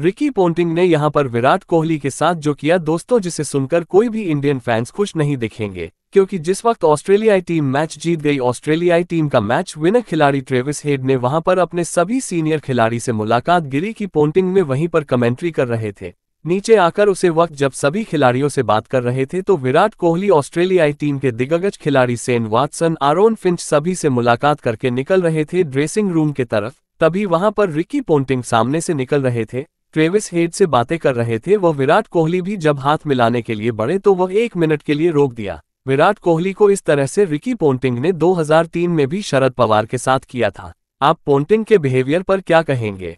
Ricky Ponting ने यहां पर विराट कोहली के साथ जो किया दोस्तों जिसे सुनकर कोई भी इंडियन फैंस खुश नहीं दिखेंगे क्योंकि जिस वक्त ऑस्ट्रेलियाई टीम मैच जीत गई ऑस्ट्रेलियाई टीम का मैच विनर खिलाड़ी ट्रेविस हेड ने वहां पर अपने सभी सीनियर खिलाड़ी से मुलाकात गिरी की पोंटिंग में वहीं पर कमेंट्री कर रहे थे नीचे आकर उसे वक्त जब सभी खिलाड़ियों से बात कर रहे थे तो विराट कोहली ऑस्ट्रेलियाई टीम के दिग्गज खिलाड़ी सेन वाटसन आरोन फिंच सभी से मुलाकात करके निकल रहे थे ड्रेसिंग रूम के तरफ तभी वहां पर रिकी पोंटिंग सामने से निकल रहे थे ट्रेविस हेड से बातें कर रहे थे वह विराट कोहली भी जब हाथ मिलाने के लिए बढ़े तो वह एक मिनट के लिए रोक दिया विराट कोहली को इस तरह से रिकी पोन्टिंग ने 2003 में भी शरद पवार के साथ किया था आप पोन्टिंग के बिहेवियर पर क्या कहेंगे